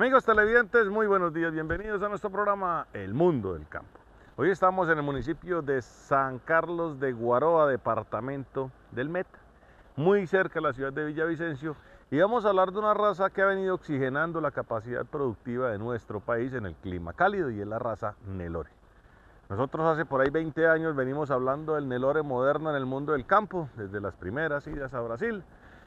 Amigos televidentes, muy buenos días, bienvenidos a nuestro programa El Mundo del Campo. Hoy estamos en el municipio de San Carlos de Guaroa, departamento del Meta, muy cerca de la ciudad de Villavicencio, y vamos a hablar de una raza que ha venido oxigenando la capacidad productiva de nuestro país en el clima cálido y es la raza Nelore. Nosotros hace por ahí 20 años venimos hablando del Nelore moderno en el mundo del campo, desde las primeras idas a Brasil,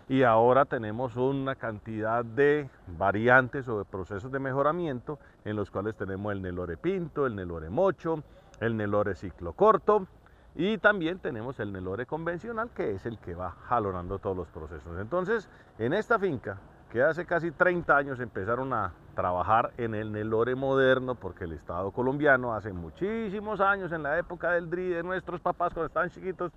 y ahora tenemos una cantidad de variantes o de procesos de mejoramiento en los cuales tenemos el Nelore Pinto, el Nelore Mocho, el Nelore Ciclo Corto y también tenemos el Nelore Convencional que es el que va jalonando todos los procesos. Entonces, en esta finca que hace casi 30 años empezaron a trabajar en el Nelore moderno, porque el Estado colombiano hace muchísimos años, en la época del DRI, de nuestros papás cuando estaban chiquitos,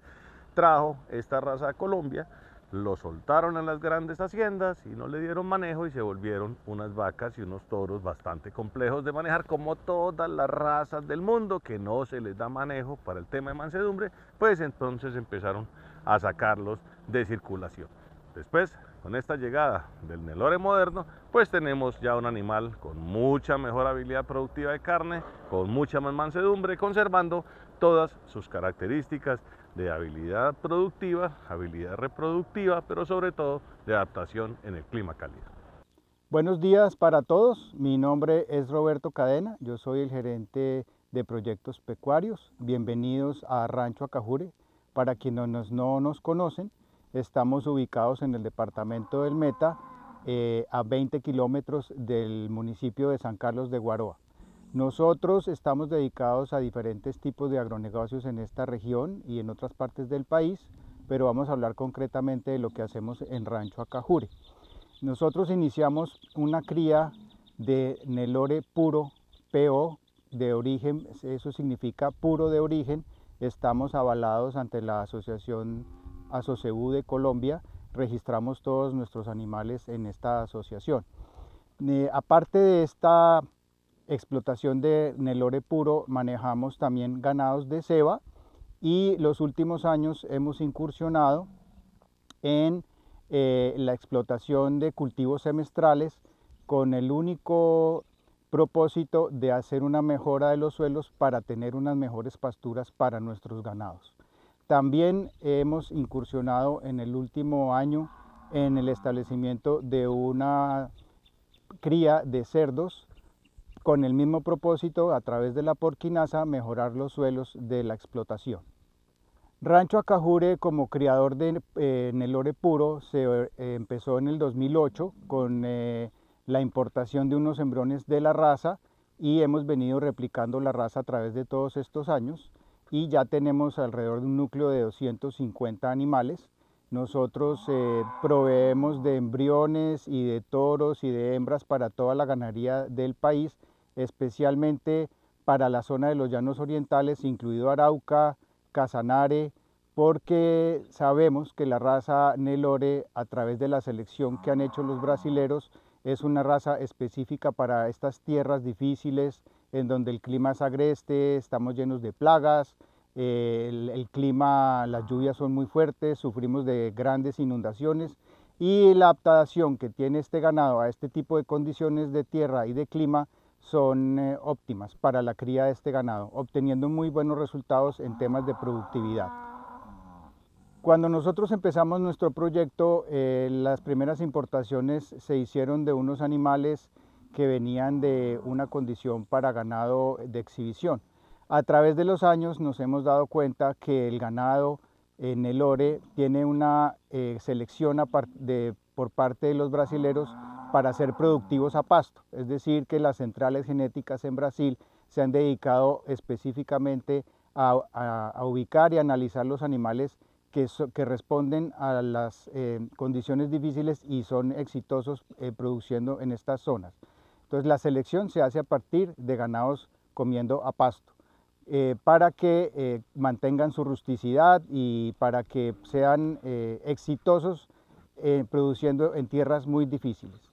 trajo esta raza a Colombia lo soltaron en las grandes haciendas y no le dieron manejo y se volvieron unas vacas y unos toros bastante complejos de manejar, como todas las razas del mundo que no se les da manejo para el tema de mansedumbre, pues entonces empezaron a sacarlos de circulación. Después, con esta llegada del Nelore moderno, pues tenemos ya un animal con mucha mejor habilidad productiva de carne, con mucha más mansedumbre, conservando todas sus características de habilidad productiva, habilidad reproductiva, pero sobre todo de adaptación en el clima cálido. Buenos días para todos, mi nombre es Roberto Cadena, yo soy el gerente de proyectos pecuarios. Bienvenidos a Rancho Acajure. Para quienes no, nos conocen, estamos ubicados en el departamento del Meta, eh, a 20 kilómetros del municipio de San Carlos de Guaroa. Nosotros estamos dedicados a diferentes tipos de agronegocios en esta región y en otras partes del país, pero vamos a hablar concretamente de lo que hacemos en Rancho Acajure. Nosotros iniciamos una cría de Nelore puro, PO, de origen, eso significa puro de origen. Estamos avalados ante la Asociación Asoceú de Colombia, registramos todos nuestros animales en esta asociación. Eh, aparte de esta explotación de Nelore puro manejamos también ganados de ceba y los últimos años hemos incursionado en eh, la explotación de cultivos semestrales con el único propósito de hacer una mejora de los suelos para tener unas mejores pasturas para nuestros ganados. También hemos incursionado en el último año en el establecimiento de una cría de cerdos con el mismo propósito, a través de la porquinaza, mejorar los suelos de la explotación. Rancho Acajure como criador de eh, el Nelore puro se eh, empezó en el 2008 con eh, la importación de unos embriones de la raza y hemos venido replicando la raza a través de todos estos años y ya tenemos alrededor de un núcleo de 250 animales. Nosotros proveemos de embriones y de toros y de hembras para toda la ganadería del país especialmente para la zona de los llanos orientales, incluido Arauca, Casanare, porque sabemos que la raza Nelore, a través de la selección que han hecho los brasileros, es una raza específica para estas tierras difíciles, en donde el clima es agreste, estamos llenos de plagas, eh, el, clima, las lluvias son muy fuertes, sufrimos de grandes inundaciones y la adaptación que tiene este ganado a este tipo de condiciones de tierra y de clima son eh, óptimas para la cría de este ganado, obteniendo muy buenos resultados en temas de productividad. Cuando nosotros empezamos nuestro proyecto, eh, las primeras importaciones se hicieron de unos animales que venían de una condición para ganado de exhibición. A través de los años nos hemos dado cuenta que el ganado en el Ore tiene una eh, selección por parte de los brasileros para ser productivos a pasto. Es decir, que las centrales genéticas en Brasil se han dedicado específicamente a, ubicar y analizar los animales que, responden a las eh, condiciones difíciles y son exitosos eh, produciendo en estas zonas. Entonces la selección se hace a partir de ganados comiendo a pasto. Eh, para que mantengan su rusticidad y para que sean exitosos produciendo en tierras muy difíciles.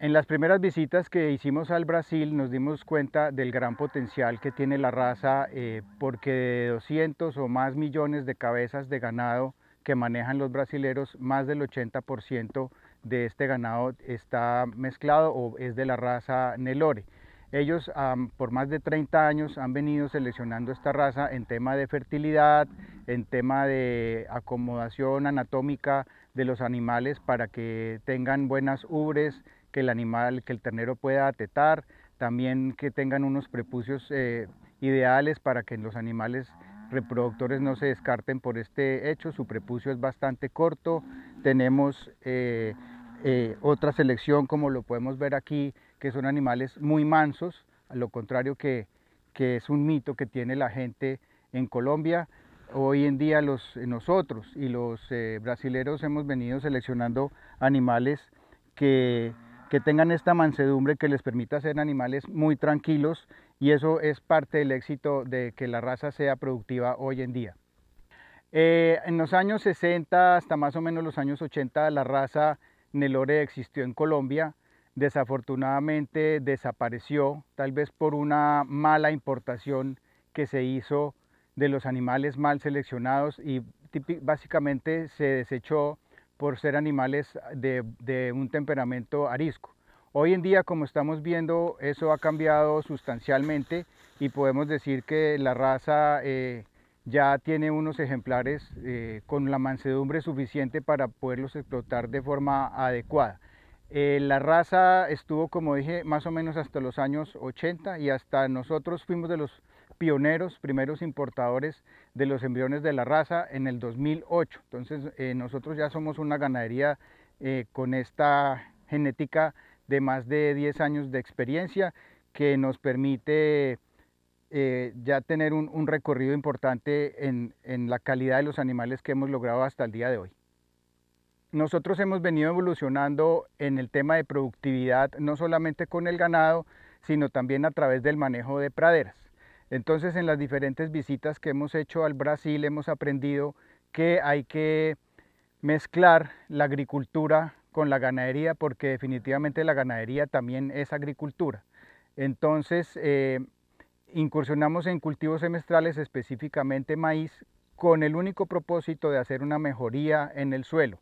En las primeras visitas que hicimos al Brasil nos dimos cuenta del gran potencial que tiene la raza eh, porque de 200 o más millones de cabezas de ganado que manejan los brasileros, más del 80% de este ganado está mezclado o es de la raza Nelore. Ellos por más de 30 años han venido seleccionando esta raza en tema de fertilidad, en tema de acomodación anatómica de los animales para que tengan buenas ubres, que el animal, que el ternero pueda atetar, también que tengan unos prepucios eh, ideales para que los animales reproductores no se descarten por este hecho, su prepucio es bastante corto, tenemos eh, eh, otra selección como lo podemos ver aquí, que son animales muy mansos, a lo contrario que, es un mito que tiene la gente en Colombia, hoy en día los, nosotros y los brasileros hemos venido seleccionando animales que que tengan esta mansedumbre que les permita ser animales muy tranquilos y eso es parte del éxito de que la raza sea productiva hoy en día. Eh, en los años 60 hasta más o menos los años 80 la raza Nelore existió en Colombia, desafortunadamente desapareció, tal vez por una mala importación que se hizo de los animales mal seleccionados y básicamente se desechó por ser animales ah, de, un temperamento arisco. Hoy en día, como estamos viendo, eso ha cambiado sustancialmente y podemos decir que la raza eh, ya tiene unos ejemplares eh, con la mansedumbre suficiente para poderlos explotar de forma adecuada. Eh, la raza estuvo, como dije, más o menos hasta los años 80 y hasta nosotros fuimos de los pioneros, primeros importadores de los embriones de la raza en el 2008. Entonces eh, nosotros ya somos una ganadería eh, con esta genética de más de 10 años de experiencia que nos permite eh, ya tener un, recorrido importante en la calidad de los animales que hemos logrado hasta el día de hoy. Nosotros hemos venido evolucionando en el tema de productividad, no solamente con el ganado, sino también a través del manejo de praderas. Entonces en las diferentes visitas que hemos hecho al Brasil hemos aprendido que hay que mezclar la agricultura con la ganadería porque definitivamente la ganadería también es agricultura. Entonces eh, incursionamos en cultivos semestrales, específicamente maíz, con el único propósito de hacer una mejoría en el suelo.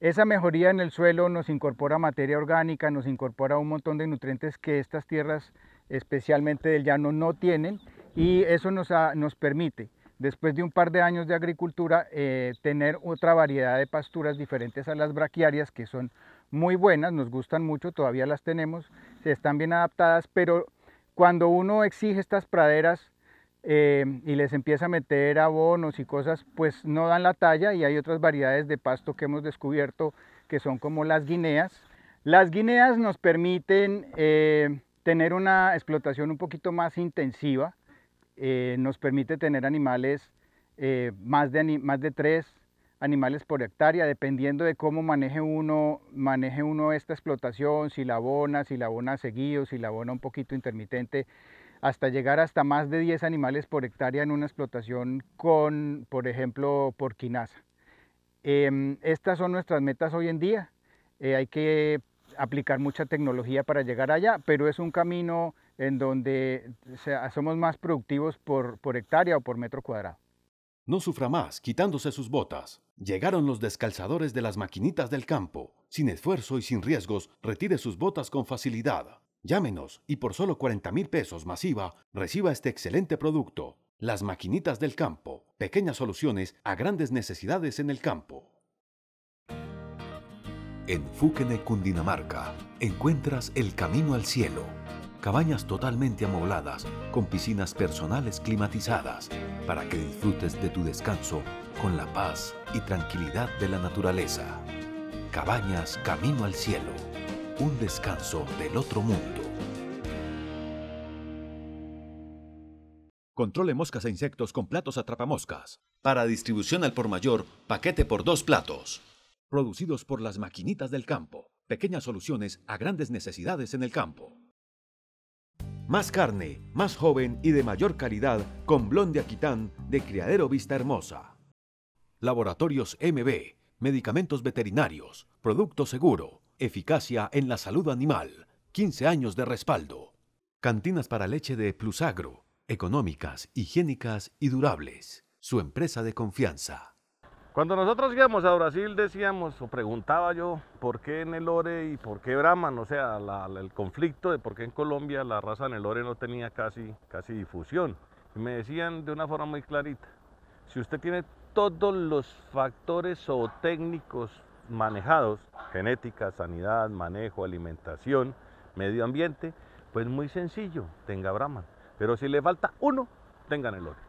Esa mejoría en el suelo nos incorpora materia orgánica, nos incorpora un montón de nutrientes que estas tierras especialmente del llano, no tienen y eso nos, nos permite después de un par de años de agricultura, eh, tener otra variedad de pasturas diferentes a las braquiarias, que son muy buenas, nos gustan mucho, todavía las tenemos, están bien adaptadas, pero cuando uno exige estas praderas eh, y les empieza a meter abonos y cosas, pues no dan la talla y hay otras variedades de pasto que hemos descubierto que son como las guineas. Las guineas nos permiten... Eh, tener una explotación un poquito más intensiva eh, nos permite tener animales, eh, más, de, más de tres animales por hectárea, dependiendo de cómo maneje uno, maneje uno esta explotación, si la abona, si la abona seguido, si la abona un poquito intermitente, hasta llegar hasta más de 10 animales por hectárea en una explotación con, por ejemplo, porquinaza. Eh, estas son nuestras metas hoy en día. Eh, hay que aplicar mucha tecnología para llegar allá, pero es un camino en donde somos más productivos por, hectárea o por metro cuadrado. No sufra más quitándose sus botas. Llegaron los descalzadores de las maquinitas del campo. Sin esfuerzo y sin riesgos, retire sus botas con facilidad. Llámenos y por solo 40 mil pesos masiva, reciba este excelente producto. Las maquinitas del campo. Pequeñas soluciones a grandes necesidades en el campo. En Fúquene, Cundinamarca, encuentras El Camino al Cielo. Cabañas totalmente amobladas, con piscinas personales climatizadas, para que disfrutes de tu descanso con la paz y tranquilidad de la naturaleza. Cabañas Camino al Cielo, un descanso del otro mundo. Controle moscas e insectos con platos atrapamoscas. Para distribución al por mayor, paquete por dos platos producidos por las maquinitas del campo. Pequeñas soluciones a grandes necesidades en el campo. Más carne, más joven y de mayor calidad con Blonde Aquitán de Criadero Vista Hermosa. Laboratorios MB, medicamentos veterinarios, producto seguro, eficacia en la salud animal, 15 años de respaldo. Cantinas para leche de Plusagro, económicas, higiénicas y durables. Su empresa de confianza. Cuando nosotros íbamos a Brasil decíamos o preguntaba yo por qué Nelore y por qué Brahman, o sea, el conflicto de por qué en Colombia la raza Nelore no tenía casi, casi difusión. me decían de una forma muy clarita, si usted tiene todos los factores o técnicos manejados, genética, sanidad, manejo, alimentación, medio ambiente, pues muy sencillo, tenga Brahman. Pero si le falta uno, tenga Nelore.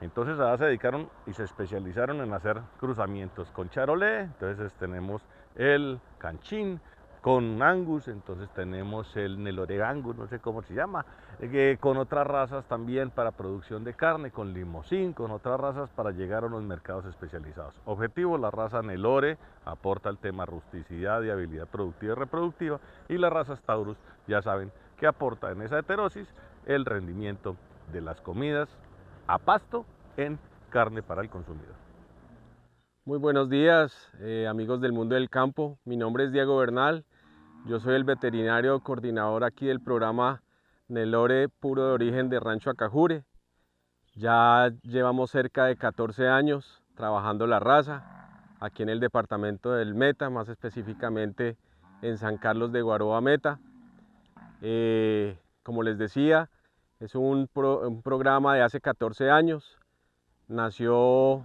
Entonces ahora se dedicaron y se especializaron en hacer cruzamientos con charolé, entonces tenemos el canchín, con angus, entonces tenemos el nelore no sé cómo se llama, eh, con otras razas también para producción de carne, con limosín, con otras razas para llegar a los mercados especializados. Objetivo, la raza nelore aporta el tema rusticidad y habilidad productiva y reproductiva, y la raza taurus, ya saben, que aporta en esa heterosis el rendimiento de las comidas a pasto en carne para el consumidor. Muy buenos días, eh, amigos del mundo del campo. Mi nombre es Diego Bernal. Yo soy el veterinario coordinador aquí del programa Nelore Puro de Origen de Rancho Acajure. Ya llevamos cerca de 14 años trabajando la raza aquí en el departamento del Meta, más específicamente en San Carlos de Guaroa Meta. Eh, como les decía, es un, programa de hace 14 años. Nació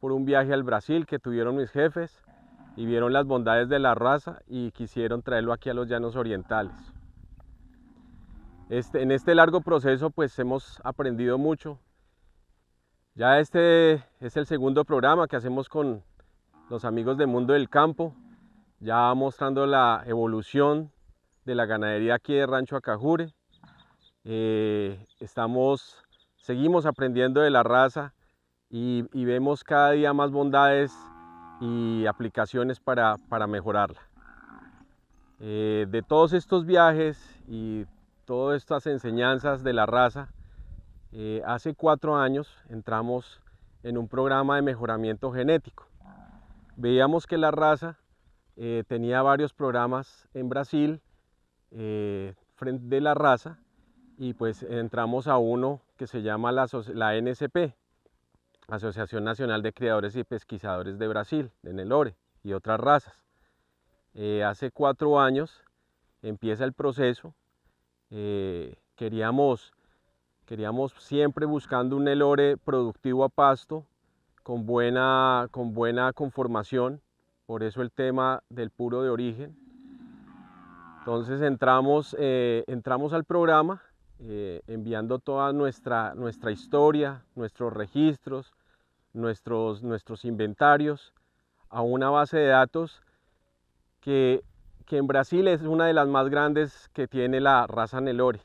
por un viaje al Brasil que tuvieron mis jefes y vieron las bondades de la raza y quisieron traerlo aquí a los llanos orientales. Este, en este largo proceso pues hemos aprendido mucho. Ya este es el segundo programa que hacemos con los amigos de Mundo del Campo, ya mostrando la evolución de la ganadería aquí de Rancho Acajure eh, estamos, seguimos aprendiendo de la raza y, vemos cada día más bondades y aplicaciones para, mejorarla. Eh, de todos estos viajes y todas estas enseñanzas de la raza, eh, hace cuatro años entramos en un programa de mejoramiento genético. Veíamos que la raza tenía varios programas en Brasil frente de la raza y pues entramos a uno que se llama la, la Asociación Nacional de Criadores y Pesquisadores de Brasil, de Nelore e, y otras razas. Eh, hace cuatro años empieza el proceso. Eh, queríamos, queríamos siempre buscando un Nelore e productivo a pasto, con buena, con buena conformación, por eso el tema del puro de origen. Entonces entramos, eh, entramos al programa eh, enviando toda nuestra, nuestra historia, nuestros registros, nuestros, nuestros inventarios a una base de datos que, en Brasil es una de las más grandes que tiene la raza Nelore.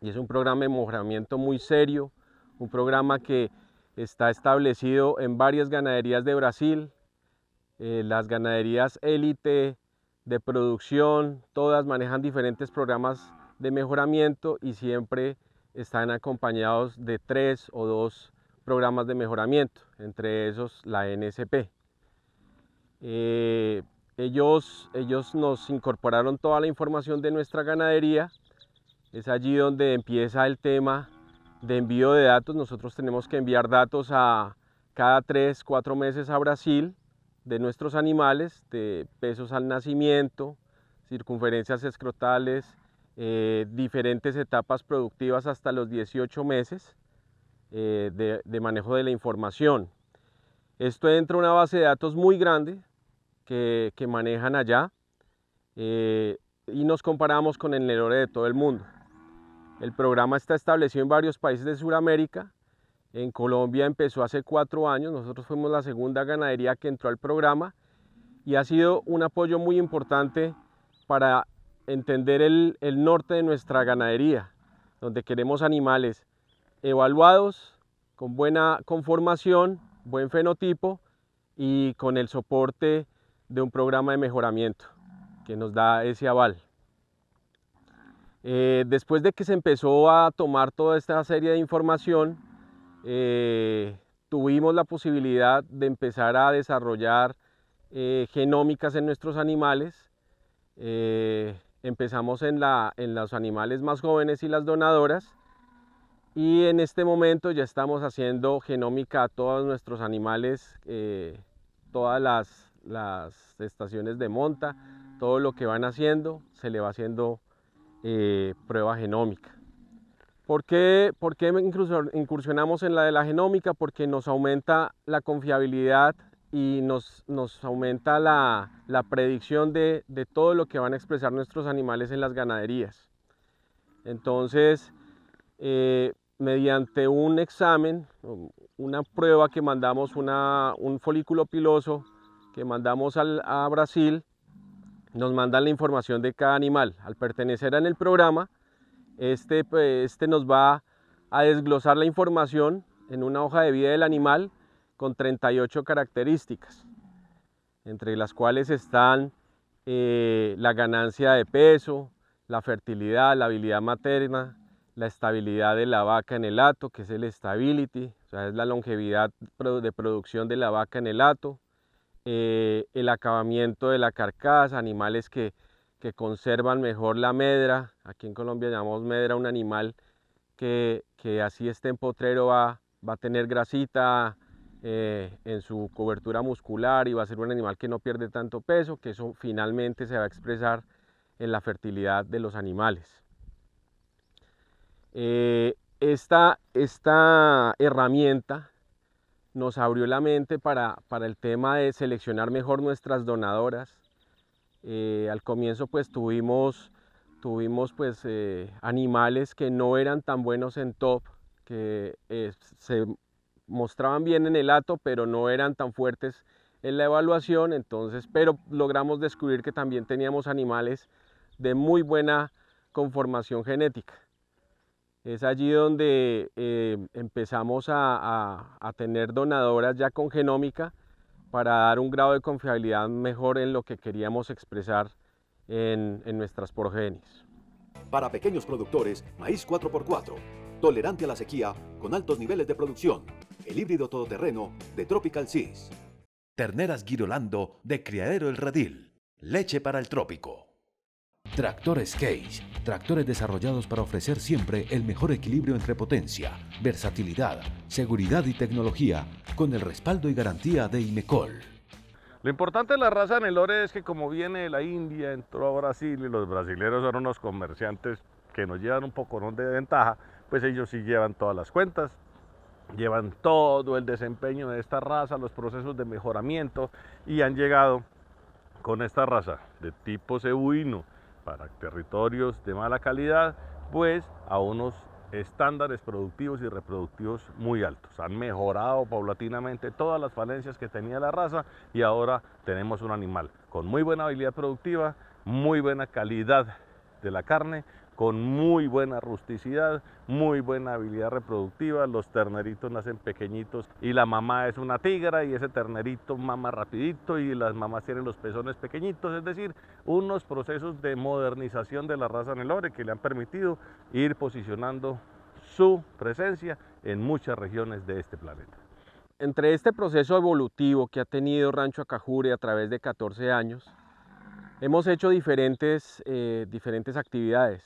Y es un programa de mejoramiento muy serio, un programa que está establecido en varias ganaderías de Brasil, eh, las ganaderías élite de producción, todas manejan diferentes programas de mejoramiento y siempre están acompañados de tres o dos programas de mejoramiento, entre esos la NSP. Eh, ellos, ellos nos incorporaron toda la información de nuestra ganadería, es allí donde empieza el tema de envío de datos, nosotros tenemos que enviar datos a cada tres, cuatro meses a Brasil de nuestros animales, de pesos al nacimiento, circunferencias escrotales, eh, diferentes etapas productivas hasta los 18 meses eh, de, manejo de la información. Esto entra una base de datos muy grande que, manejan allá eh, y nos comparamos con el Nerore e de todo el mundo. El programa está establecido en varios países de Sudamérica. En Colombia empezó hace cuatro años, nosotros fuimos la segunda ganadería que entró al programa y ha sido un apoyo muy importante para entender el, norte de nuestra ganadería, donde queremos animales evaluados, con buena conformación, buen fenotipo y con el soporte de un programa de mejoramiento que nos da ese aval. Eh, después de que se empezó a tomar toda esta serie de información, eh, tuvimos la posibilidad de empezar a desarrollar eh, genómicas en nuestros animales Empezamos en, los animales más jóvenes y las donadoras. Y en este momento ya estamos haciendo genómica a todos nuestros animales, eh, todas las, estaciones de monta, todo lo que van haciendo, se le va haciendo eh, prueba genómica. ¿Por qué, ¿Por qué, incursionamos en la de la genómica? Porque nos aumenta la confiabilidad y nos, aumenta la, predicción de, todo lo que van a expresar nuestros animales en las ganaderías. Entonces, eh, mediante un examen, una prueba que mandamos, una, un folículo piloso que mandamos al, a Brasil, nos mandan la información de cada animal. Al pertenecer en el programa, este, pues, este nos va a desglosar la información en una hoja de vida del animal con 38 características, entre las cuales están eh, la ganancia de peso, la fertilidad, la habilidad materna, la estabilidad de la vaca en el hato, que es el stability, o sea, es la longevidad de producción de la vaca en el hato, eh, el acabamiento de la carcasa, animales que, conservan mejor la medra, aquí en Colombia llamamos medra un animal que, así esté en potrero va, va a tener grasita, eh, en su cobertura muscular y va a ser un animal que no pierde tanto peso, que eso finalmente se va a expresar en la fertilidad de los animales. Eh, esta, herramienta nos abrió la mente para, para, el tema de seleccionar mejor nuestras donadoras. Eh, al comienzo pues tuvimos, tuvimos pues, animales que no eran tan buenos en top, que se mostraban bien en el ato, pero no eran tan fuertes en la evaluación, entonces, pero logramos descubrir que también teníamos animales de muy buena conformación genética. Es allí donde eh, empezamos a, tener donadoras ya con genómica para dar un grado de confiabilidad mejor en lo que queríamos expresar en, en nuestras progenies. Para pequeños productores, maíz 4x4 tolerante a la sequía, con altos niveles de producción. El híbrido todoterreno de Tropical Seas. Terneras Guirolando de Criadero El Redil. Leche para el trópico. Tractores Case. Tractores desarrollados para ofrecer siempre el mejor equilibrio entre potencia, versatilidad, seguridad y tecnología, con el respaldo y garantía de Imecol. Lo importante de la raza en el Nelore es que como viene la India, entró a Brasil y los brasileños son unos comerciantes que nos llevan un poco de ventaja, pues ellos sí llevan todas las cuentas, llevan todo el desempeño de esta raza, los procesos de mejoramiento y han llegado con esta raza de tipo cebuino para territorios de mala calidad, pues a unos estándares productivos y reproductivos muy altos. Han mejorado paulatinamente todas las falencias que tenía la raza y ahora tenemos un animal con muy buena habilidad productiva, muy buena calidad de la carne con muy buena rusticidad, muy buena habilidad reproductiva, los terneritos nacen pequeñitos y la mamá es una tigra y ese ternerito mama rapidito y las mamás tienen los pezones pequeñitos, es decir, unos procesos de modernización de la raza en hombre que le han permitido ir posicionando su presencia en muchas regiones de este planeta. Entre este proceso evolutivo que ha tenido Rancho Acajure a través de 14 años, hemos hecho diferentes, eh, diferentes actividades.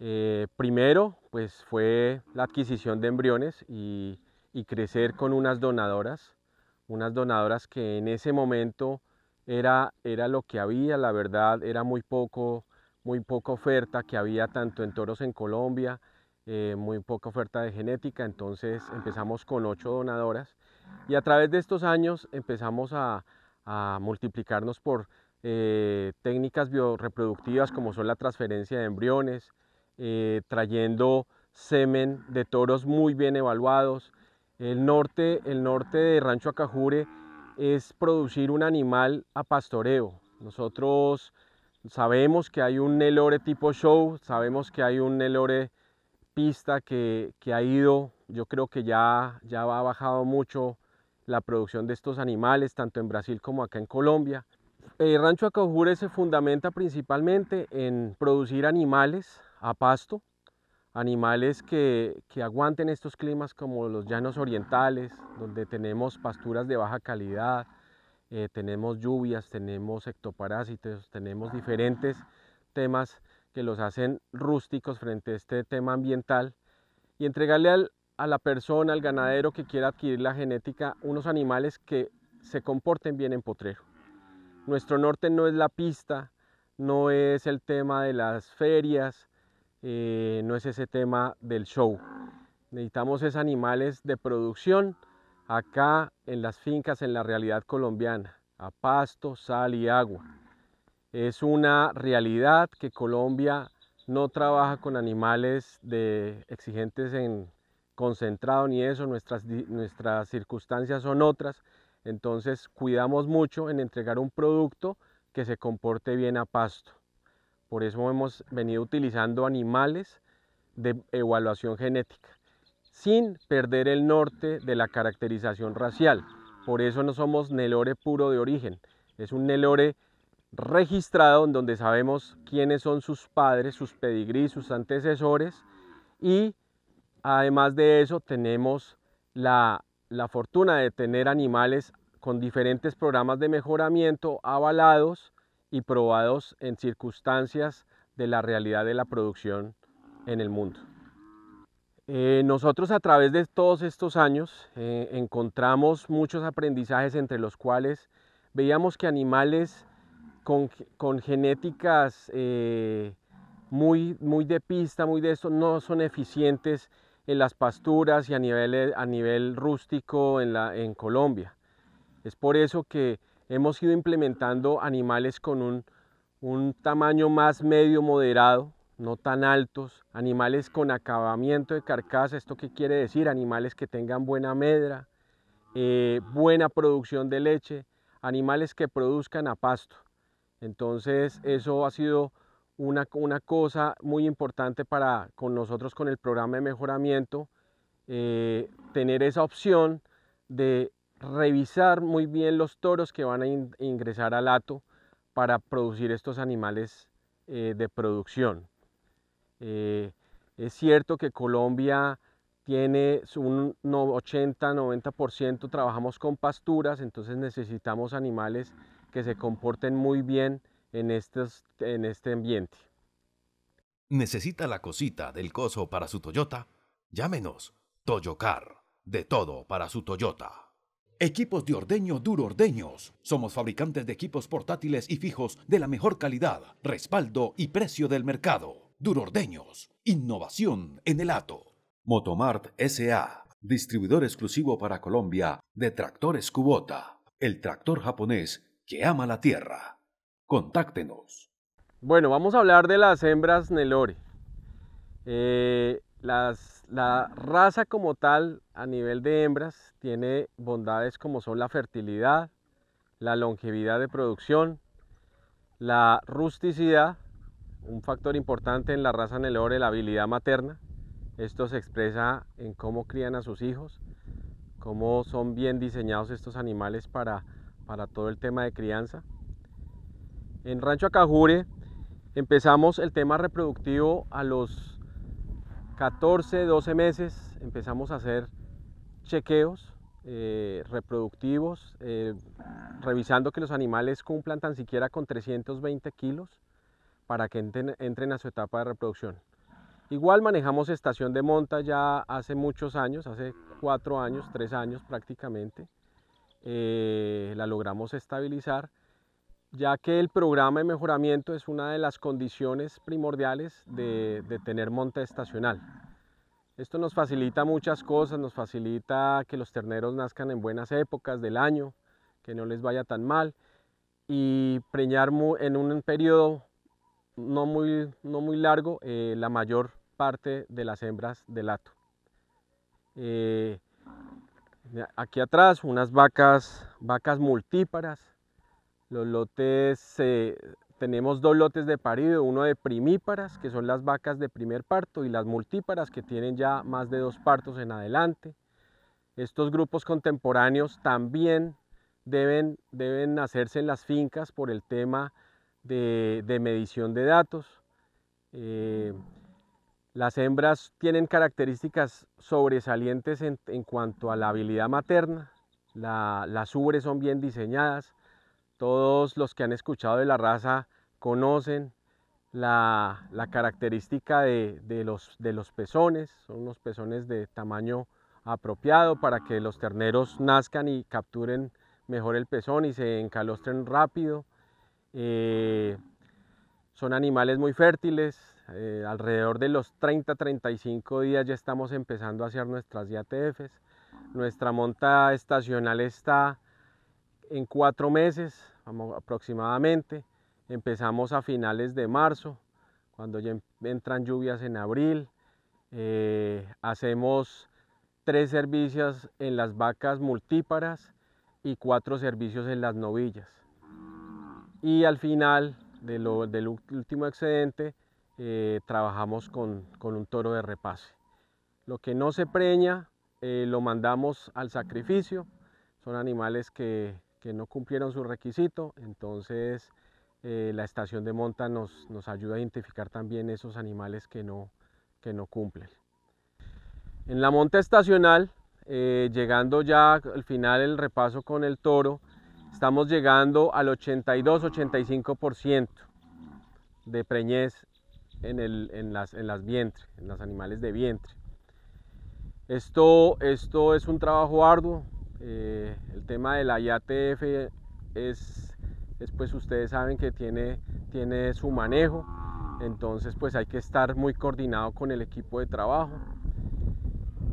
Eh, primero, pues fue la adquisición de embriones y, crecer con unas donadoras, unas donadoras que en ese momento era, lo que había, la verdad, era muy poco, muy poca oferta que había tanto en toros en Colombia, eh, muy poca oferta de genética, entonces empezamos con ocho donadoras y a través de estos años empezamos a, multiplicarnos por eh, técnicas bioreproductivas como son la transferencia de embriones, eh, trayendo semen de toros muy bien evaluados. El norte, el norte de Rancho Acajure es producir un animal a pastoreo. Nosotros sabemos que hay un Nelore tipo show, sabemos que hay un Nelore pista que, ha ido, yo creo que ya, ya ha bajado mucho la producción de estos animales, tanto en Brasil como acá en Colombia. El eh, Rancho Acajure se fundamenta principalmente en producir animales a pasto, animales que, que, aguanten estos climas como los llanos orientales, donde tenemos pasturas de baja calidad, eh, tenemos lluvias, tenemos ectoparásitos, tenemos diferentes temas que los hacen rústicos frente a este tema ambiental y entregarle a la persona, al ganadero que quiera adquirir la genética, unos animales que se comporten bien en potrero. Nuestro norte no es la pista, no es el tema de las ferias, eh, no es ese tema del show. Necesitamos esos animales de producción acá en las fincas, en la realidad colombiana, a pasto, sal y agua. Es una realidad que Colombia no trabaja con animales de, exigentes en concentrado ni eso, nuestras, nuestras circunstancias son otras, entonces cuidamos mucho en entregar un producto que se comporte bien a pasto. Por eso hemos venido utilizando animales de evaluación genética, sin perder el norte de la caracterización racial. Por eso no somos Nelore puro de origen, es un Nelore registrado en donde sabemos quiénes son sus padres, sus pedigríes, sus antecesores y además de eso tenemos la fortuna de tener animales con diferentes programas de mejoramiento avalados y probados en circunstancias de la realidad de la producción en el mundo. Eh, nosotros a través de todos estos años eh, encontramos muchos aprendizajes entre los cuales veíamos que animales con, genéticas eh, muy, muy de pista, muy de esto, no son eficientes en las pasturas y a nivel, a nivel rústico en, la, en Colombia. Es por eso que hemos ido implementando animales con un, tamaño más medio moderado, no tan altos, animales con acabamiento de carcasa, ¿esto qué quiere decir? Animales que tengan buena medra, eh, buena producción de leche, animales que produzcan a pasto. Entonces eso ha sido una, una cosa muy importante para con nosotros con el programa de mejoramiento, eh, tener esa opción de revisar muy bien los toros que van a ingresar al ato para producir estos animales eh, de producción. Eh, es cierto que Colombia tiene un 80-90% trabajamos con pasturas, entonces necesitamos animales que se comporten muy bien en, estos, en este ambiente. ¿Necesita la cosita del coso para su Toyota? Llámenos, Toyocar, de todo para su Toyota. Equipos de ordeño duro ordeños. Somos fabricantes de equipos portátiles y fijos de la mejor calidad, respaldo y precio del mercado. Duro ordeños. Innovación en el ato. Motomart SA. Distribuidor exclusivo para Colombia de tractores Kubota. El tractor japonés que ama la tierra. Contáctenos. Bueno, vamos a hablar de las hembras Nelore. Eh, las la raza como tal, a nivel de hembras, tiene bondades como son la fertilidad, la longevidad de producción, la rusticidad, un factor importante en la raza Nelore, la habilidad materna. Esto se expresa en cómo crían a sus hijos, cómo son bien diseñados estos animales para, para todo el tema de crianza. En Rancho Acajure empezamos el tema reproductivo a los 14, 12 meses empezamos a hacer chequeos eh, reproductivos, eh, revisando que los animales cumplan tan siquiera con 320 kilos para que entren, a su etapa de reproducción. Igual manejamos estación de monta ya hace muchos años, hace cuatro años, tres años prácticamente. Eh, la logramos estabilizar ya que el programa de mejoramiento es una de las condiciones primordiales de, tener monta estacional. Esto nos facilita muchas cosas, nos facilita que los terneros nazcan en buenas épocas del año, que no les vaya tan mal y preñar en un periodo no muy, largo eh, la mayor parte de las hembras del hato. Eh, aquí atrás unas vacas, vacas multíparas los lotes, eh, tenemos dos lotes de parido, uno de primíparas, que son las vacas de primer parto, y las multíparas, que tienen ya más de dos partos en adelante. Estos grupos contemporáneos también deben, deben hacerse en las fincas por el tema de, medición de datos. Eh, las hembras tienen características sobresalientes en, cuanto a la habilidad materna. las ubres son bien diseñadas, todos los que han escuchado de la raza conocen la, característica de, los, pezones, son unos pezones de tamaño apropiado para que los terneros nazcan y capturen mejor el pezón y se encalostren rápido. Eh, son animales muy fértiles, eh, alrededor de los 30-35 días ya estamos empezando a hacer nuestras IATFs. Nuestra monta estacional está en cuatro meses aproximadamente. Empezamos a finales de marzo, cuando ya entran lluvias en abril. Eh, hacemos tres servicios en las vacas multíparas y cuatro servicios en las novillas. Y al final del último excedente eh, trabajamos con, un toro de repase. Lo que no se preña eh, lo mandamos al sacrificio. Son animales que que no cumplieron su requisito, entonces eh, la estación de monta nos, nos, ayuda a identificar también esos animales que no, que no cumplen. En la monta estacional, eh, llegando ya al final el repaso con el toro, estamos llegando al 82-85% de preñez en, las, en las vientres, en los animales de vientre. Esto, esto es un trabajo arduo, eh, el tema de la IATF es, es, pues ustedes saben que tiene, tiene su manejo, entonces pues hay que estar muy coordinado con el equipo de trabajo.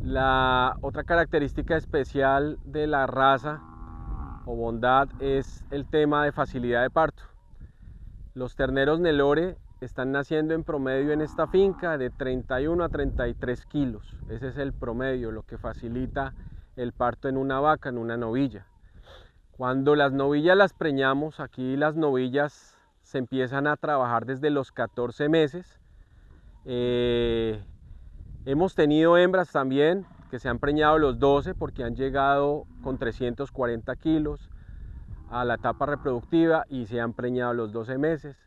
La otra característica especial de la raza o bondad es el tema de facilidad de parto. Los terneros Nelore están naciendo en promedio en esta finca de 31 a 33 kilos. Ese es el promedio, lo que facilita el parto en una vaca, en una novilla. Cuando las novillas las preñamos, aquí las novillas se empiezan a trabajar desde los 14 meses. Eh, hemos tenido hembras también que se han preñado los 12 porque han llegado con 340 kilos a la etapa reproductiva y se han preñado los 12 meses.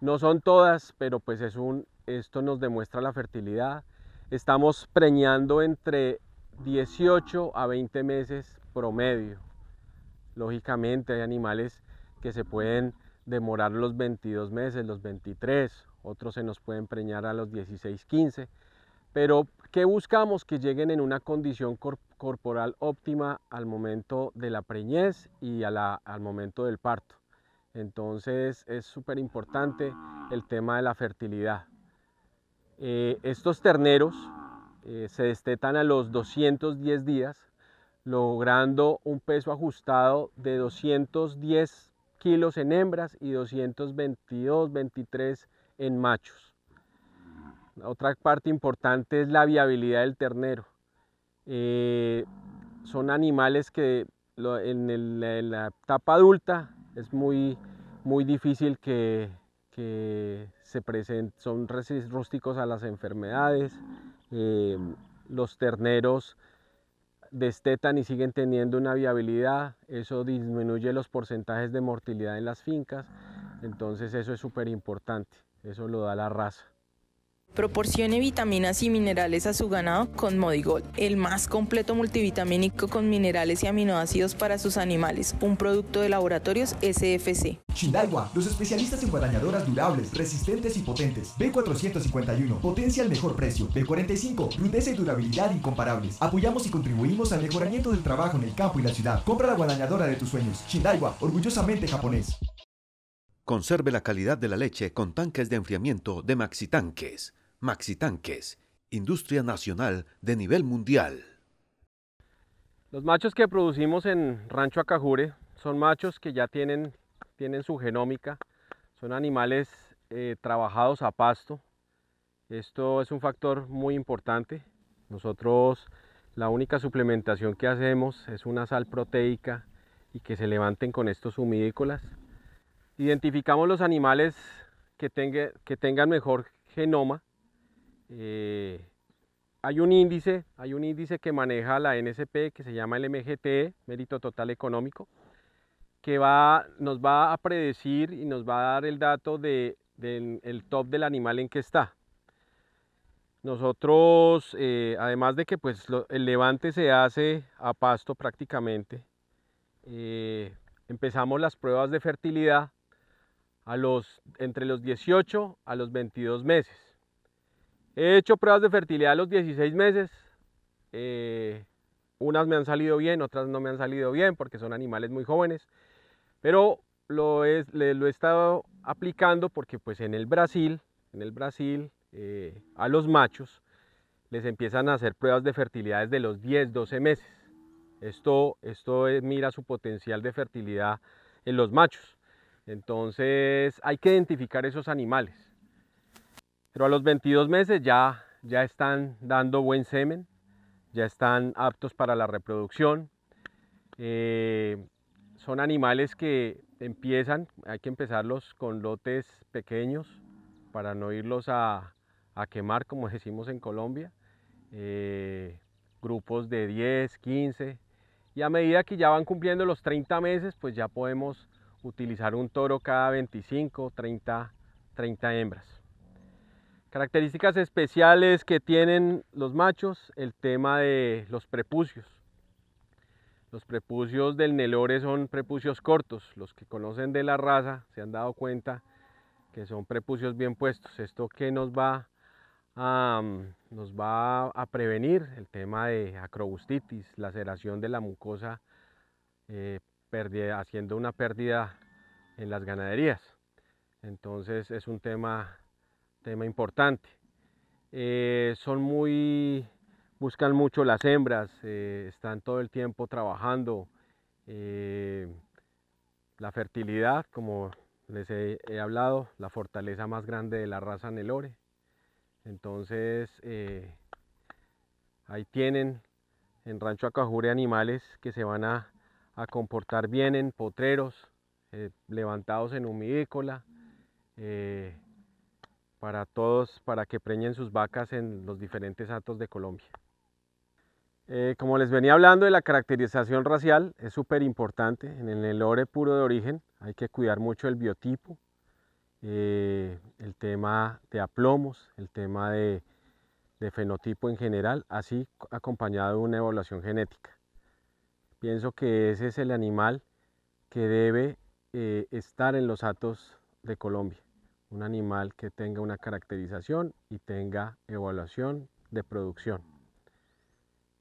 No son todas, pero pues es un, esto nos demuestra la fertilidad. Estamos preñando entre 18 a 20 meses promedio. Lógicamente hay animales que se pueden demorar los 22 meses, los 23, otros se nos pueden preñar a los 16, 15, pero que buscamos? Que lleguen en una condición corporal óptima al momento de la preñez y al momento del parto. Entonces es súper importante el tema de la fertilidad. Eh, estos terneros eh, se destetan a los 210 días, logrando un peso ajustado de 210 kilos en hembras y 222, 23 en machos. otra parte importante es la viabilidad del ternero. Eh, son animales que en, la etapa adulta es muy, muy difícil que se presenten, son rústicos a las enfermedades, eh, los terneros destetan y siguen teniendo una viabilidad, eso disminuye los porcentajes de mortalidad en las fincas, entonces eso es súper importante, eso lo da la raza. Proporcione vitaminas y minerales a su ganado con Modigol, el más completo multivitamínico con minerales y aminoácidos para sus animales, un producto de laboratorios SFC. Shindaiwa, los especialistas en guadañadoras durables, resistentes y potentes. B451, potencia al mejor precio. B45, rudeza y durabilidad incomparables. Apoyamos y contribuimos al mejoramiento del trabajo en el campo y la ciudad. Compra la guadañadora de tus sueños. Shindaiwa, orgullosamente japonés. Conserve la calidad de la leche con tanques de enfriamiento de Maxi Tanques. Maxitanques, industria nacional de nivel mundial. Los machos que producimos en Rancho Acajure son machos que ya tienen, tienen su genómica, son animales eh, trabajados a pasto. Esto es un factor muy importante. Nosotros la única suplementación que hacemos es una sal proteica y que se levanten con estos humícolas. Identificamos los animales que, tenga, que tengan mejor genoma eh, hay un índice, hay un índice que maneja la NSP que se llama el MGT, Mérito Total Económico, que va, nos va a predecir y nos va a dar el dato del top del animal en que está. Nosotros, eh, además de que pues, el levante se hace a pasto prácticamente, eh, empezamos las pruebas de fertilidad entre los 18 a los 22 meses. He hecho pruebas de fertilidad a los 16 meses. Eh, unas me han salido bien, otras no me han salido bien porque son animales muy jóvenes. Pero lo, he estado aplicando porque pues en el Brasil, en el Brasil eh, a los machos les empiezan a hacer pruebas de fertilidad desde los 10, 12 meses. Esto, eh, mira su potencial de fertilidad en los machos. Entonces hay que identificar esos animales. Pero a los 22 meses ya, ya están dando buen semen, ya están aptos para la reproducción. Eh, son animales que empiezan, hay que empezarlos con lotes pequeños para no irlos a, quemar, como decimos en Colombia. Eh, grupos de 10, 15. Y a medida que ya van cumpliendo los 30 meses, pues ya podemos utilizar un toro cada 25, 30, 30 hembras. Características especiales que tienen los machos, el tema de los prepucios. Los prepucios del Nelore son prepucios cortos. Los que conocen de la raza se han dado cuenta que son prepucios bien puestos. Esto que nos va a, mm, nos va a prevenir el tema de acrobustitis, laceración de la mucosa, eh, haciendo una pérdida en las ganaderías. Entonces es un tema tema importante. Eh, son muy, buscan mucho las hembras, eh, están todo el tiempo trabajando eh, la fertilidad, como les he, hablado, la fortaleza más grande de la raza Nelore. Entonces, ahí tienen en Rancho Acajure animales que se van a, comportar bien en potreros, levantados en humidícola para todos, para que preñen sus vacas en los diferentes atos de Colombia. Eh, como les venía hablando de la caracterización racial, es súper importante. En el lore puro de origen hay que cuidar mucho el biotipo, eh, el tema de aplomos, el tema de, fenotipo en general, así acompañado de una evaluación genética. Pienso que ese es el animal que debe eh, estar en los atos de Colombia un animal que tenga una caracterización y tenga evaluación de producción.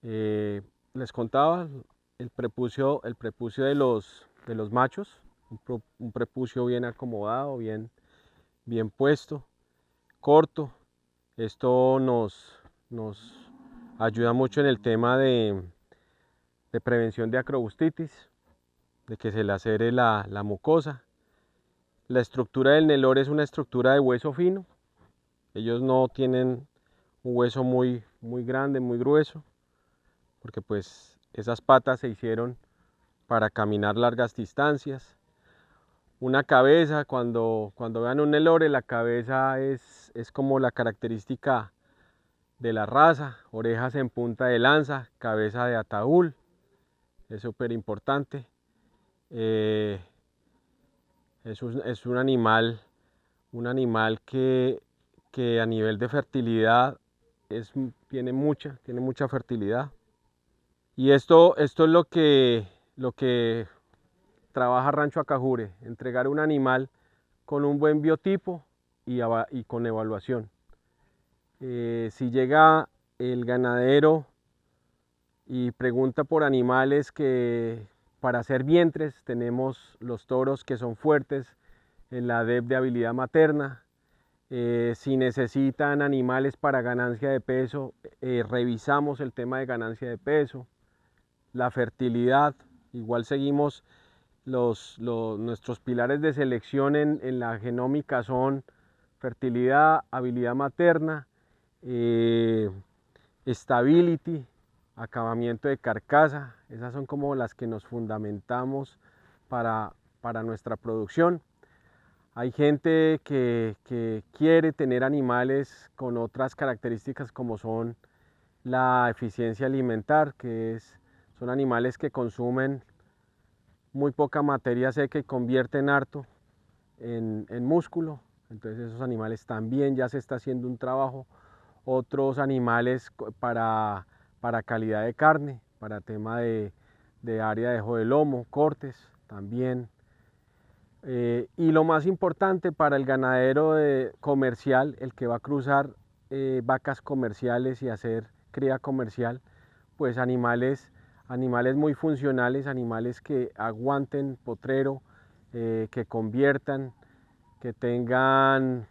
Eh, les contaba el prepucio, el prepucio de, los, de los machos, un, prepucio bien acomodado, bien, bien puesto, corto. Esto nos, nos ayuda mucho en el tema de, prevención de acrobustitis, de que se le acere la mucosa, la estructura del Nelore es una estructura de hueso fino. Ellos no tienen un hueso muy, muy grande, muy grueso, porque pues esas patas se hicieron para caminar largas distancias. Una cabeza, cuando, cuando vean un Nelore, la cabeza es, es como la característica de la raza, orejas en punta de lanza, cabeza de ataúd, es súper importante. Eh, es un, animal, un animal que, a nivel de fertilidad es, tiene mucha, tiene mucha fertilidad. Y esto, esto es lo que, lo que trabaja Rancho Acajure, entregar un animal con un buen biotipo y, con evaluación. Eh, si llega el ganadero y pregunta por animales que, para hacer vientres tenemos los toros que son fuertes en la DEP de habilidad materna. Eh, si necesitan animales para ganancia de peso, eh, revisamos el tema de ganancia de peso. La fertilidad, igual seguimos nuestros pilares de selección en, la genómica son fertilidad, habilidad materna, eh, stability, acabamiento de carcasa, esas son como las que nos fundamentamos para, para nuestra producción. Hay gente que, quiere tener animales con otras características como son la eficiencia alimentar, que es, son animales que consumen muy poca materia seca y convierten harto en, en músculo. Entonces esos animales también ya se está haciendo un trabajo. Otros animales para para calidad de carne, para tema de, área de de lomo, cortes también. Eh, y lo más importante para el ganadero comercial, el que va a cruzar eh, vacas comerciales y hacer cría comercial, pues animales, animales muy funcionales, animales que aguanten potrero, eh, que conviertan, que tengan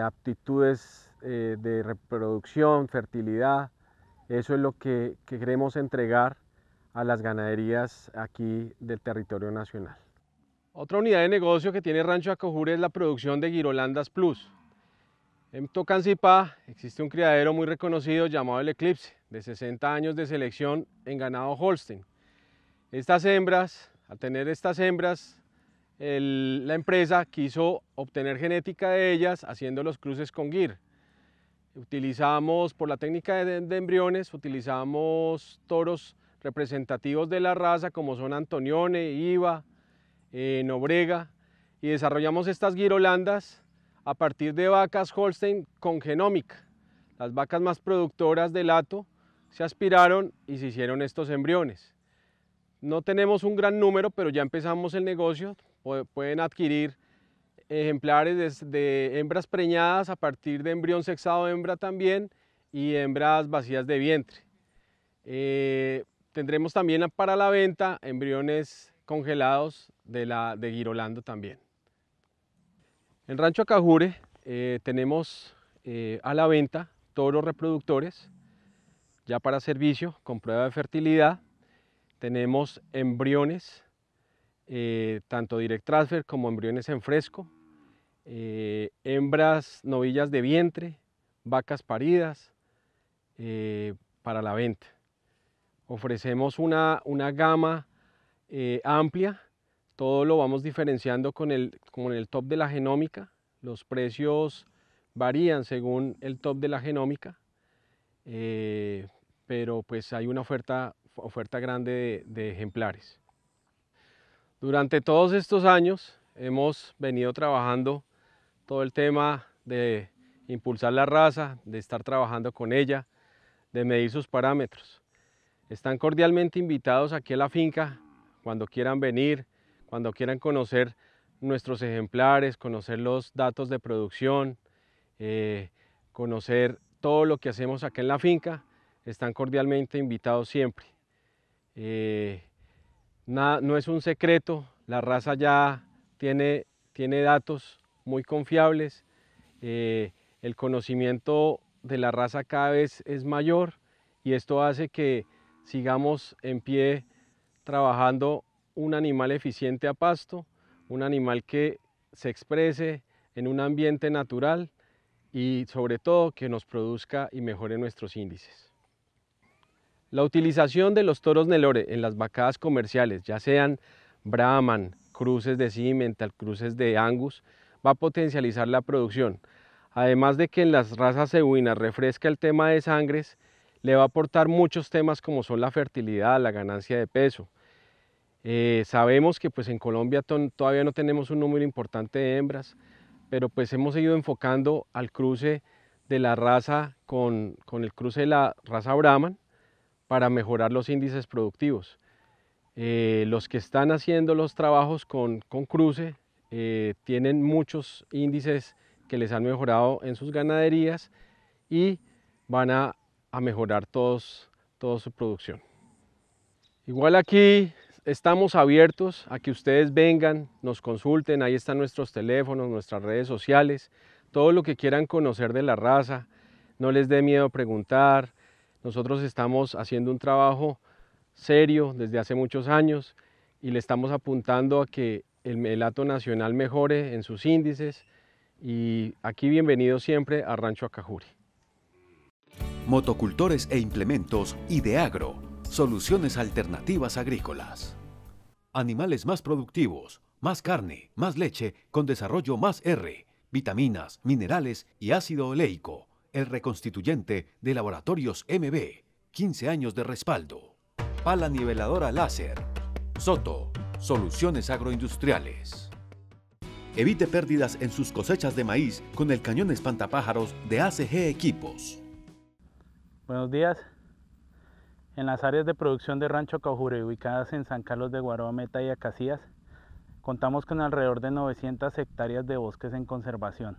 aptitudes de reproducción, fertilidad, eso es lo que, queremos entregar a las ganaderías aquí del territorio nacional. Otra unidad de negocio que tiene Rancho Acojure es la producción de Girolandas Plus. En Tocancipá existe un criadero muy reconocido llamado El Eclipse, de 60 años de selección en ganado Holstein. Estas hembras, al tener estas hembras, la empresa quiso obtener genética de ellas haciendo los cruces con GIR. Utilizamos, por la técnica de, embriones, utilizamos toros representativos de la raza como son Antonione, Iva, eh, Nobrega y desarrollamos estas guirolandas a partir de vacas Holstein con genómica. Las vacas más productoras del lato se aspiraron y se hicieron estos embriones. No tenemos un gran número, pero ya empezamos el negocio. Pueden adquirir ejemplares de, hembras preñadas a partir de embrión sexado hembra también y hembras vacías de vientre. Eh, tendremos también para la venta embriones congelados de, la, de Girolando también. En Rancho Acajure eh, tenemos eh, a la venta todos los reproductores, ya para servicio, con prueba de fertilidad. Tenemos embriones, tanto direct transfer como embriones en fresco. Eh, hembras novillas de vientre, vacas paridas eh, para la venta. Ofrecemos una, gama eh, amplia, todo lo vamos diferenciando con el, con el top de la genómica, los precios varían según el top de la genómica, pero pues hay una oferta, oferta grande de, de ejemplares. Durante todos estos años hemos venido trabajando todo el tema de impulsar la raza, de estar trabajando con ella, de medir sus parámetros. Están cordialmente invitados aquí a la finca cuando quieran venir, cuando quieran conocer nuestros ejemplares, conocer los datos de producción, eh, conocer todo lo que hacemos aquí en la finca, están cordialmente invitados siempre. Eh, no es un secreto, la raza ya tiene, tiene datos muy confiables. Eh, el conocimiento de la raza cada vez es mayor y esto hace que sigamos en pie trabajando un animal eficiente a pasto, un animal que se exprese en un ambiente natural y sobre todo que nos produzca y mejore nuestros índices. La utilización de los toros Nelore en las vacadas comerciales, ya sean Brahman, cruces de Cimental, cruces de Angus, va a potencializar la producción. Además de que en las razas cebuinas refresca el tema de sangres, le va a aportar muchos temas como son la fertilidad, la ganancia de peso. Eh, sabemos que pues en Colombia todavía no tenemos un número importante de hembras, pero pues hemos ido enfocando al cruce de la raza con, el cruce de la raza Brahman para mejorar los índices productivos. Eh, los que están haciendo los trabajos con, con cruce eh, tienen muchos índices que les han mejorado en sus ganaderías y van a, a mejorar todos, toda su producción. Igual aquí estamos abiertos a que ustedes vengan, nos consulten, ahí están nuestros teléfonos, nuestras redes sociales, todo lo que quieran conocer de la raza, no les dé miedo preguntar, nosotros estamos haciendo un trabajo serio desde hace muchos años y le estamos apuntando a que el, melato nacional mejore en sus índices y aquí bienvenido siempre a Rancho Acajuri. Motocultores e implementos Ideagro, soluciones alternativas agrícolas. Animales más productivos, más carne, más leche, con desarrollo más R, vitaminas, minerales y ácido oleico. El reconstituyente de Laboratorios MB, 15 años de respaldo. Pala niveladora láser. Soto, Soluciones Agroindustriales. Evite pérdidas en sus cosechas de maíz con el cañón espantapájaros de ACG Equipos. Buenos días. En las áreas de producción de Rancho Caujure ubicadas en San Carlos de Guaroa, y Acacías, contamos con alrededor de 900 hectáreas de bosques en conservación.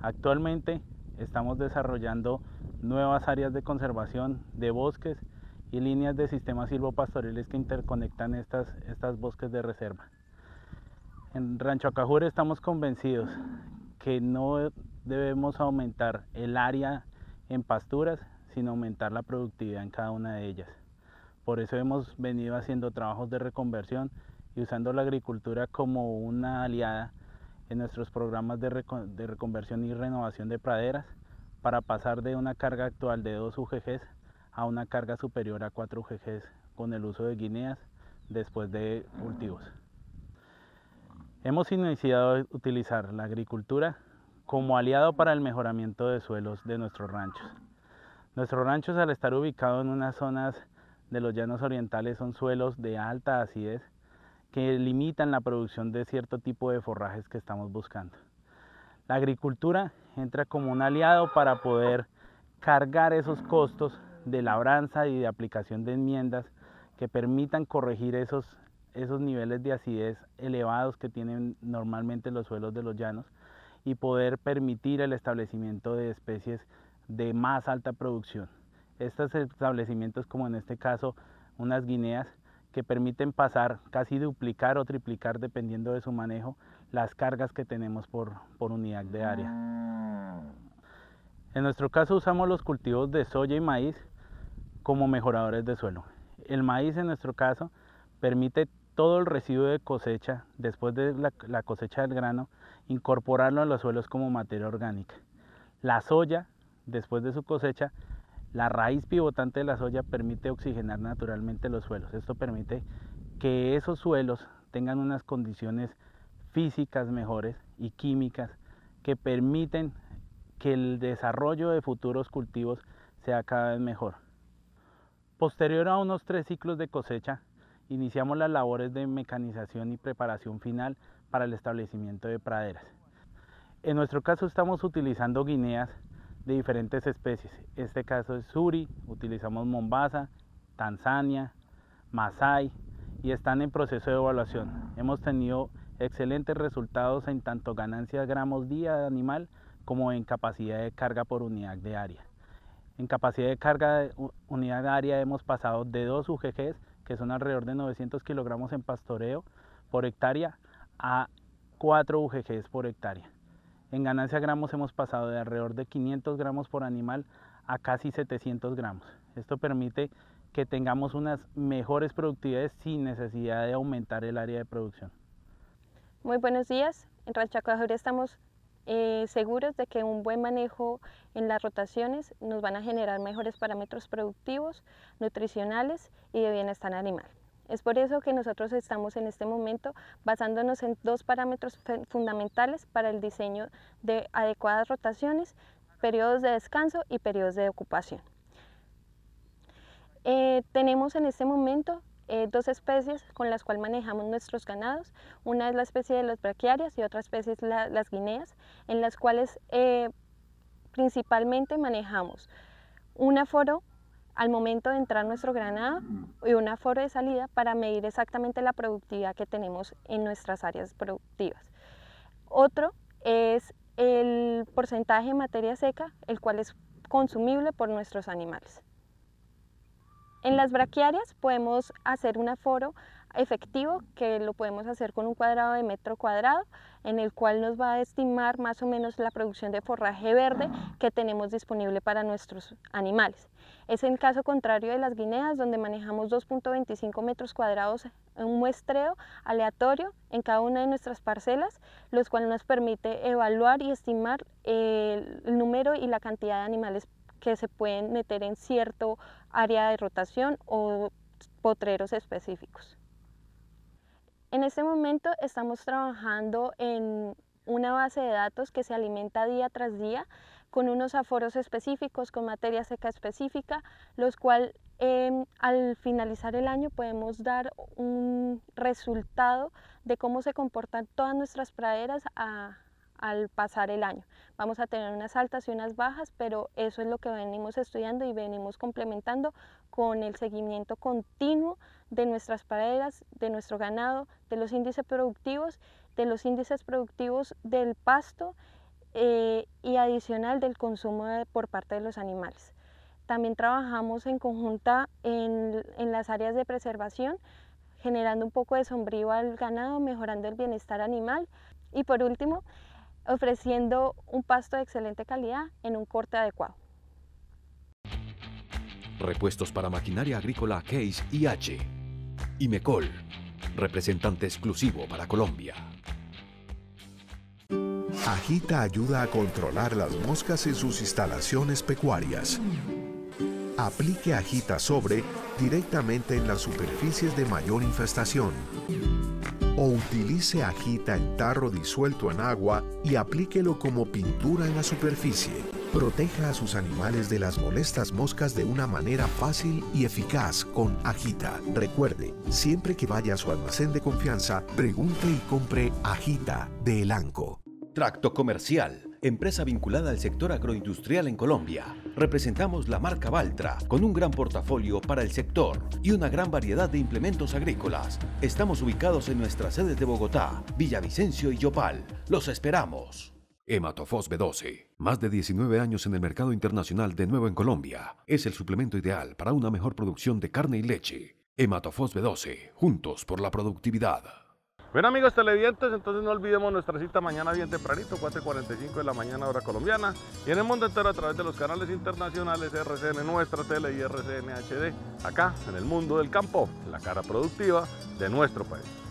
Actualmente estamos desarrollando nuevas áreas de conservación de bosques y líneas de sistemas silvopastoriles que interconectan estas, estas bosques de reserva. En Rancho acajur estamos convencidos que no debemos aumentar el área en pasturas, sino aumentar la productividad en cada una de ellas. Por eso hemos venido haciendo trabajos de reconversión y usando la agricultura como una aliada en nuestros programas de, de reconversión y renovación de praderas para pasar de una carga actual de dos UGGs a una carga superior a 4 GGs con el uso de guineas después de cultivos. Hemos iniciado a utilizar la agricultura como aliado para el mejoramiento de suelos de nuestros ranchos. Nuestros ranchos al estar ubicados en unas zonas de los llanos orientales son suelos de alta acidez que limitan la producción de cierto tipo de forrajes que estamos buscando. La agricultura entra como un aliado para poder cargar esos costos de labranza y de aplicación de enmiendas que permitan corregir esos, esos niveles de acidez elevados que tienen normalmente los suelos de los llanos y poder permitir el establecimiento de especies de más alta producción. Estos establecimientos, como en este caso unas guineas, que permiten pasar, casi duplicar o triplicar, dependiendo de su manejo, las cargas que tenemos por, por unidad de área. Mm. En nuestro caso usamos los cultivos de soya y maíz como mejoradores de suelo. El maíz en nuestro caso permite todo el residuo de cosecha, después de la, la cosecha del grano, incorporarlo a los suelos como materia orgánica. La soya, después de su cosecha, la raíz pivotante de la soya permite oxigenar naturalmente los suelos. Esto permite que esos suelos tengan unas condiciones físicas mejores y químicas que permiten que el desarrollo de futuros cultivos sea cada vez mejor. Posterior a unos tres ciclos de cosecha, iniciamos las labores de mecanización y preparación final para el establecimiento de praderas. En nuestro caso estamos utilizando guineas de diferentes especies. Este caso es suri, utilizamos mombasa, tanzania, masai y están en proceso de evaluación. Hemos tenido excelentes resultados en tanto ganancias gramos día de animal como en capacidad de carga por unidad de área. En capacidad de carga de unidad área hemos pasado de 2 UGGs, que son alrededor de 900 kilogramos en pastoreo por hectárea, a 4 UGGs por hectárea. En ganancia gramos hemos pasado de alrededor de 500 gramos por animal a casi 700 gramos. Esto permite que tengamos unas mejores productividades sin necesidad de aumentar el área de producción. Muy buenos días. En Rancho estamos eh, seguros de que un buen manejo en las rotaciones nos van a generar mejores parámetros productivos, nutricionales y de bienestar animal. Es por eso que nosotros estamos en este momento basándonos en dos parámetros fundamentales para el diseño de adecuadas rotaciones, periodos de descanso y periodos de ocupación. Eh, tenemos en este momento eh, dos especies con las cuales manejamos nuestros ganados. Una es la especie de las braquiarias y otra especie es las guineas, en las cuales eh, principalmente manejamos un aforo al momento de entrar nuestro granado y un aforo de salida para medir exactamente la productividad que tenemos en nuestras áreas productivas. Otro es el porcentaje de materia seca, el cual es consumible por nuestros animales. En las braquiarias podemos hacer un aforo efectivo que lo podemos hacer con un cuadrado de metro cuadrado en el cual nos va a estimar más o menos la producción de forraje verde que tenemos disponible para nuestros animales. Es el caso contrario de las guineas donde manejamos 2.25 metros cuadrados en un muestreo aleatorio en cada una de nuestras parcelas, lo cual nos permite evaluar y estimar eh, el número y la cantidad de animales que se pueden meter en cierto área de rotación o potreros específicos. En este momento estamos trabajando en una base de datos que se alimenta día tras día con unos aforos específicos, con materia seca específica, los cuales em, al finalizar el año podemos dar un resultado de cómo se comportan todas nuestras praderas a, al pasar el año. Vamos a tener unas altas y unas bajas, pero eso es lo que venimos estudiando y venimos complementando con el seguimiento continuo de nuestras praderas, de nuestro ganado, de los índices productivos, de los índices productivos del pasto eh, y adicional del consumo por parte de los animales. También trabajamos en conjunta en, en las áreas de preservación, generando un poco de sombrío al ganado, mejorando el bienestar animal. Y por último, ofreciendo un pasto de excelente calidad en un corte adecuado. Repuestos para maquinaria agrícola Case IH. mecol representante exclusivo para Colombia. Agita ayuda a controlar las moscas en sus instalaciones pecuarias. Aplique Agita sobre directamente en las superficies de mayor infestación o utilice agita en tarro disuelto en agua y aplíquelo como pintura en la superficie. Proteja a sus animales de las molestas moscas de una manera fácil y eficaz con Agita. Recuerde, siempre que vaya a su almacén de confianza, pregunte y compre Agita de Elanco. Tracto comercial empresa vinculada al sector agroindustrial en Colombia. Representamos la marca Valtra, con un gran portafolio para el sector y una gran variedad de implementos agrícolas. Estamos ubicados en nuestras sedes de Bogotá, Villavicencio y Yopal. Los esperamos. Hematofos B12. Más de 19 años en el mercado internacional de nuevo en Colombia. Es el suplemento ideal para una mejor producción de carne y leche. Hematofos B12. Juntos por la productividad. Bueno amigos televidentes, entonces no olvidemos nuestra cita mañana bien tempranito, 4.45 de la mañana hora colombiana y en el mundo entero a través de los canales internacionales RCN Nuestra Tele y RCN HD, acá en el mundo del campo, la cara productiva de nuestro país.